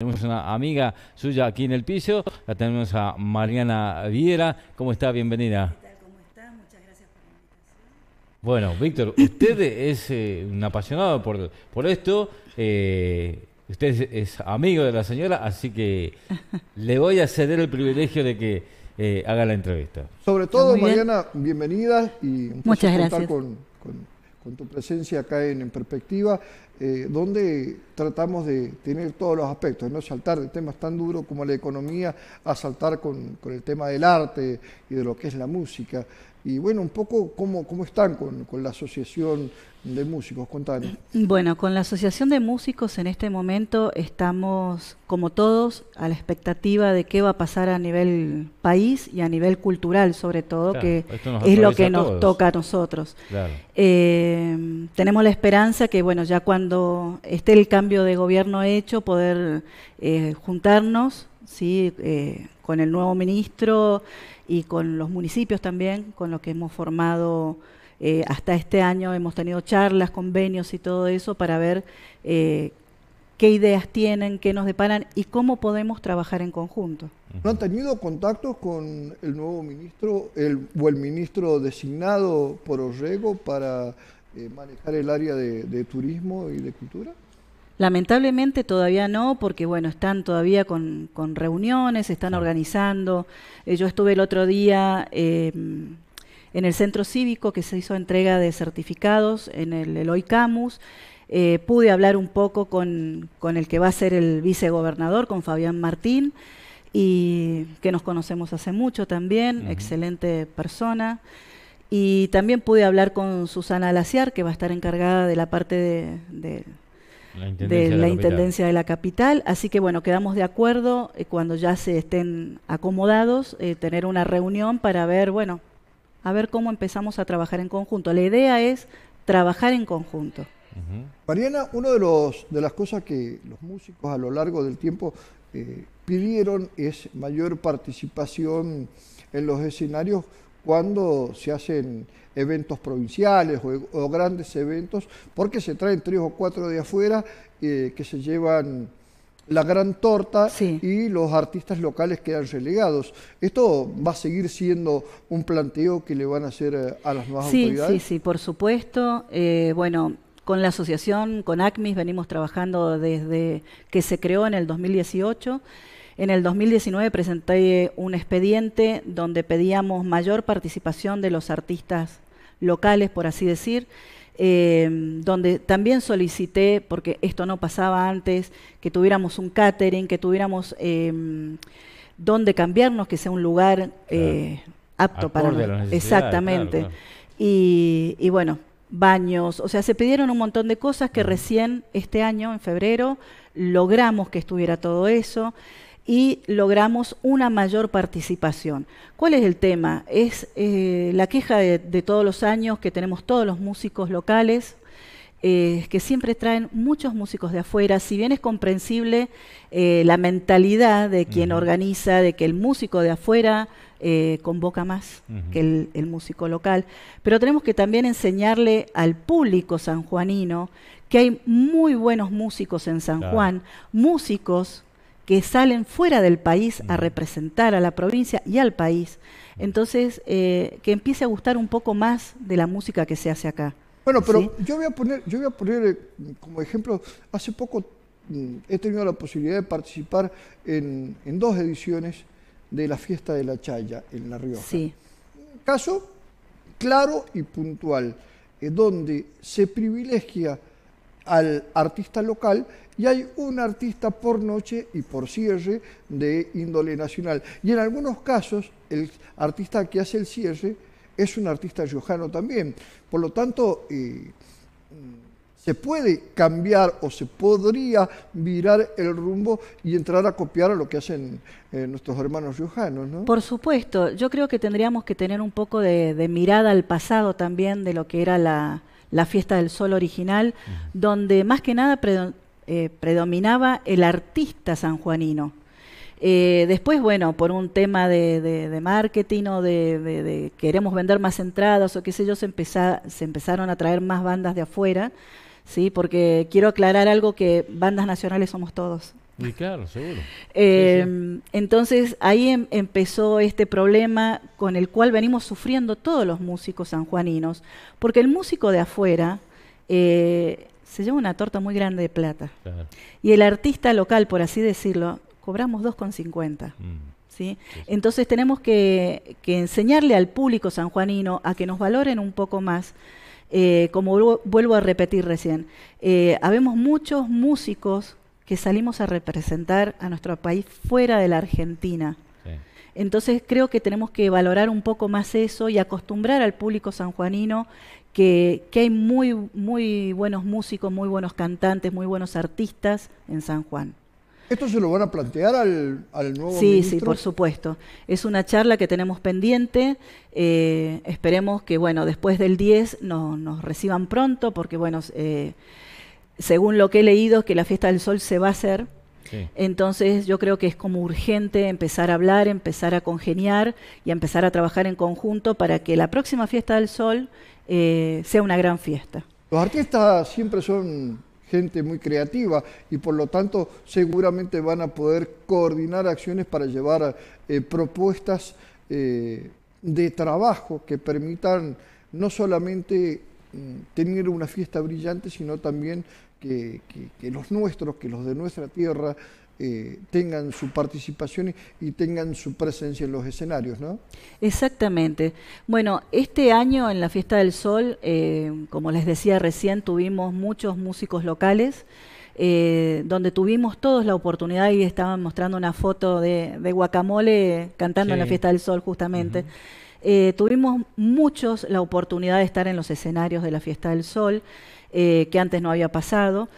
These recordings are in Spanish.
Tenemos una amiga suya aquí en el piso, la tenemos a Mariana Viera. ¿Cómo está? Bienvenida. ¿Cómo está? Muchas gracias por la invitación. Bueno, Víctor, usted es eh, un apasionado por, por esto. Eh, usted es, amigo de la señora, así que le voy a ceder el privilegio de que eh, haga la entrevista. Sobre todo, Mariana, bienvenida y Muchas gracias. con con tu presencia acá en, Perspectiva, eh, donde tratamos de tener todos los aspectos, de no saltar de temas tan duros como la economía a saltar con, con el tema del arte y de lo que es la música y bueno, un poco cómo, cómo están con, la Asociación de Músicos, contanos. Bueno, con la Asociación de Músicos en este momento estamos, como todos, a la expectativa de qué va a pasar a nivel país y a nivel cultural, sobre todo, que es lo que nos toca a nosotros. Eh, tenemos la esperanza que, bueno, ya cuando esté el cambio de gobierno hecho, poder eh, juntarnos, ¿sí? Eh, con el nuevo ministro y con los municipios también, con los que hemos formado eh, hasta este año, hemos tenido charlas, convenios y todo eso para ver eh, qué ideas tienen, qué nos deparan y cómo podemos trabajar en conjunto. ¿No han tenido contactos con el nuevo ministro el, o el ministro designado por Orrego para eh, manejar el área de turismo y de cultura? Lamentablemente todavía no, porque bueno, están todavía con, reuniones, están organizando. Eh, yo estuve el otro día em, en el centro cívico que se hizo entrega de certificados en el OICAMUS, eh, pude hablar un poco con, el que va a ser el vicegobernador, con Fabián Martín y que nos conocemos hace mucho también, excelente persona. Y también pude hablar con Susana Laciar, que va a estar encargada de la parte de, de la, Intendencia de la Capital. Así que bueno, quedamos de acuerdo eh, cuando ya se estén acomodados, eh, tener una reunión para ver, bueno, a ver cómo empezamos a trabajar en conjunto. La idea es trabajar en conjunto. Mariana, una de, de las cosas que los músicos a lo largo del tiempo eh, pidieron es mayor participación en los escenarios cuando se hacen eventos provinciales o, grandes eventos, porque se traen tres o cuatro de afuera eh, que se llevan la gran torta y los artistas locales quedan relegados. Esto va a seguir siendo un planteo que le van a hacer eh, a las más sí, autoridades. Sí, sí, por supuesto. Eh, bueno, con la asociación, con ACMIS, venimos trabajando desde que se creó en el 2018. En el 2019 presenté un expediente donde pedíamos mayor participación de los artistas locales, por así decir, eh, donde también solicité, porque esto no pasaba antes, que tuviéramos un catering, que tuviéramos eh, donde cambiarnos, que sea un lugar eh, apto para... Exactamente. Y, y bueno, baños, o sea, se pidieron un montón de cosas que recién este año, en febrero, logramos que estuviera todo eso y logramos una mayor participación. ¿Cuál es el tema? Es eh, la queja de, todos los años que tenemos todos los músicos locales, eh, que siempre traen muchos músicos de afuera, si bien es comprensible eh, la mentalidad de quien organiza, de que el músico de afuera convoca más que el, músico local. Pero tenemos que también enseñarle al público sanjuanino que hay muy buenos músicos en San Juan, músicos que salen fuera del país a mm. representar a la provincia y al país. Entonces, eh, que empiece a gustar un poco más de la música que se hace acá. Bueno, pero yo voy a poner, yo voy a poner eh, como ejemplo, hace poco mm, he tenido la posibilidad de participar en, dos ediciones de la fiesta de la Chaya en La Rioja. Sí. Caso claro y puntual, eh, donde se privilegia al artista local y hay un artista por noche y por cierre de índole nacional. Y en algunos casos, el artista que hace el cierre es un artista riojano también. Por lo tanto, eh, se puede cambiar o se podría virar el rumbo y entrar a copiar a lo que hacen eh, nuestros hermanos riojanos, Por supuesto, yo creo que tendríamos que tener un poco de mirada al pasado también de lo que era la, la fiesta del sol original, donde más que nada eh, predominaba el artista sanjuanino. Eh, después, bueno, por un tema de, marketing o de, queremos vender más entradas o qué sé yo, se, se empezaron a traer más bandas de afuera, ¿sí? porque quiero aclarar algo que bandas nacionales somos todos. Y claro, seguro. Eh, entonces ahí em, empezó este problema con el cual venimos sufriendo todos los músicos sanjuaninos, porque el músico de afuera eh, se lleva una torta muy grande de plata. Y el artista local, por así decirlo, cobramos 2,50. Mm. ¿Sí? Entonces tenemos que, enseñarle al público sanjuanino a que nos valoren un poco más. Eh, como vuelvo, a repetir recién, habemos muchos músicos que salimos a representar a nuestro país fuera de la Argentina. Entonces creo que tenemos que valorar un poco más eso y acostumbrar al público sanjuanino que, hay muy, muy buenos músicos, muy buenos cantantes, muy buenos artistas en San Juan. ¿Esto se lo van a plantear al, nuevo sí, ministro? Sí, sí, por supuesto. Es una charla que tenemos pendiente. Eh, esperemos que, bueno, después del 10 nos reciban pronto, porque, bueno, eh, según lo que he leído, que la fiesta del sol se va a hacer. Entonces yo creo que es como urgente empezar a hablar, empezar a congeniar y empezar a trabajar en conjunto para que la próxima fiesta del sol eh, sea una gran fiesta. Los artistas siempre son gente muy creativa y por lo tanto seguramente van a poder coordinar acciones para llevar eh, propuestas eh, de trabajo que permitan no solamente mm, tener una fiesta brillante, sino también que, los nuestros, que los de nuestra tierra, eh, tengan su participación y, tengan su presencia en los escenarios, ¿no? Exactamente. Bueno, este año en la Fiesta del Sol, eh, como les decía recién, tuvimos muchos músicos locales. Eh, donde tuvimos todos la oportunidad y estaban mostrando una foto de, de Guacamole cantando en la Fiesta del Sol justamente. tuvimos muchos la oportunidad de estar en los escenarios de la Fiesta del Sol. Eh, que antes no había pasado.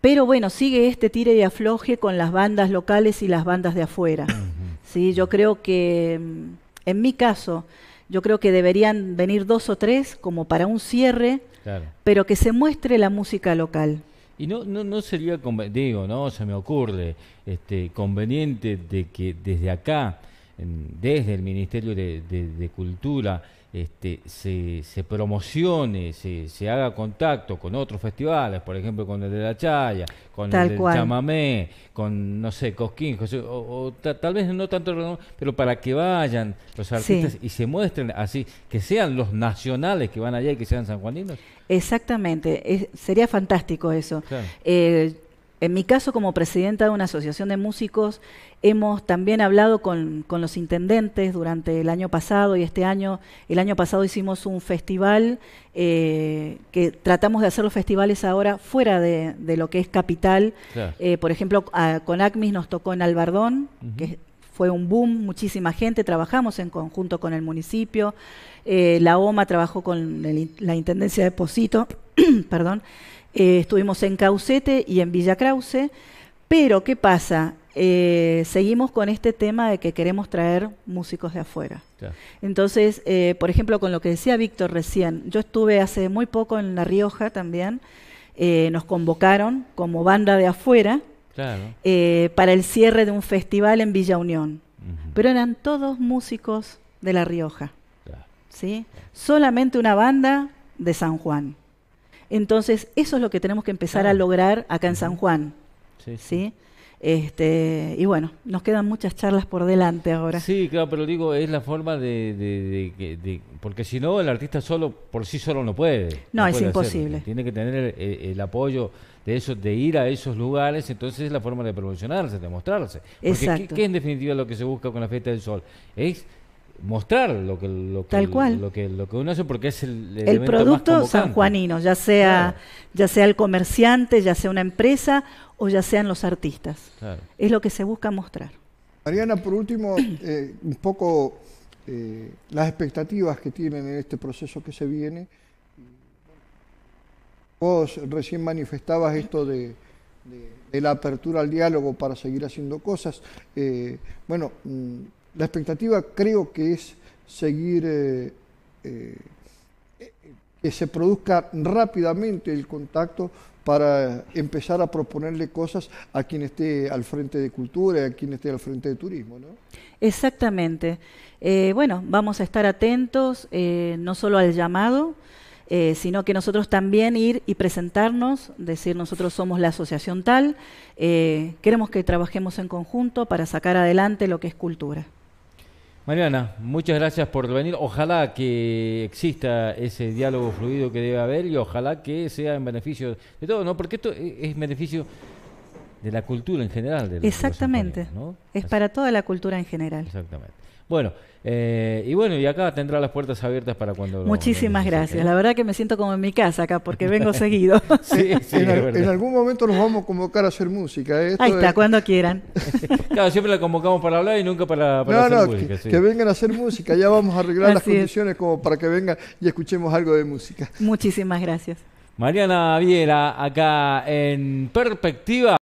Pero bueno, sigue este tire y afloje con las bandas locales y las bandas de afuera. ¿sí? Yo creo que, mm, en mi caso, yo creo que deberían venir dos o tres como para un cierre, pero que se muestre la música local. Y no, no, no sería, digo, no se me ocurre, este, conveniente de que desde acá, desde el Ministerio de Cultura, este, se, promocione, se, se, haga contacto con otros festivales, por ejemplo con el de La Chaya, con el de Chamamé, con, no sé, Cosquín, José, o, tal vez no tanto, pero para que vayan los artistas y se muestren así, que sean los nacionales que van allá y que sean sanjuaninos. Exactamente, sería fantástico eso. Eh, en mi caso, como presidenta de una asociación de músicos, hemos también hablado con, los intendentes durante el año pasado y este año. El año pasado hicimos un festival, eh, que tratamos de hacer los festivales ahora fuera de, lo que es capital. Eh, por ejemplo, con ACMIS nos tocó en Albardón, que fue un boom, muchísima gente, trabajamos en conjunto con el municipio, eh, la OMA trabajó con la Intendencia de Posito, perdón, eh, estuvimos en Caucete y en Villa Krause, pero ¿qué pasa? Eh, seguimos con este tema de que queremos traer músicos de afuera. Entonces, eh, por ejemplo, con lo que decía Víctor recién, yo estuve hace muy poco en La Rioja también, nos convocaron como banda de afuera para el cierre de un festival en Villa Unión, pero eran todos músicos de La Rioja. ¿sí? Solamente una banda de San Juan. Entonces, eso es lo que tenemos que empezar a lograr acá en San Juan. Sí. Este, y bueno, nos quedan muchas charlas por delante ahora. Sí, claro, pero digo, es la forma de... porque si no, el artista solo, por sí solo no puede. No, es imposible. Tiene que tener eh, el, apoyo de esos, de ir a esos lugares, entonces es la forma de promocionarse, de mostrarse. Porque ¿qué, en definitiva lo que se busca con la Fiesta del Sol? Es mostrar lo que lo que, Lo, que, uno hace porque es el, producto sanjuanino ya sea ya sea el comerciante ya sea una empresa o ya sean los artistas es lo que se busca mostrar Mariana por último eh, un poco eh, las expectativas que tienen en este proceso que se viene vos recién manifestabas esto de, la apertura al diálogo para seguir haciendo cosas eh, bueno mm, la expectativa creo que es seguir eh, eh, que se produzca rápidamente el contacto para empezar a proponerle cosas a quien esté al frente de cultura y a quien esté al frente de turismo. ¿no? Exactamente. Eh, bueno, vamos a estar atentos no solo al llamado, sino que nosotros también ir y presentarnos, decir nosotros somos la asociación tal, queremos que trabajemos en conjunto para sacar adelante lo que es cultura. Mariana, muchas gracias por venir. Ojalá que exista ese diálogo fluido que debe haber y ojalá que sea en beneficio de todo, ¿no? Porque esto e-, es beneficio de la cultura en general. Exactamente. Es para toda la cultura en general. Exactamente. Bueno, eh, y bueno, y acá tendrá las puertas abiertas para cuando... Muchísimas gracias. La verdad que me siento como en mi casa acá porque vengo seguido. sí, sí, en, algún momento nos vamos a convocar a hacer música. ¿eh? Ahí está, cuando quieran. claro, siempre la convocamos para hablar y nunca para, para no, hacer no, música. Que, vengan a hacer música, ya vamos a arreglar las condiciones como para que vengan y escuchemos algo de música. Muchísimas gracias. Mariana Viera, acá en Perspectiva.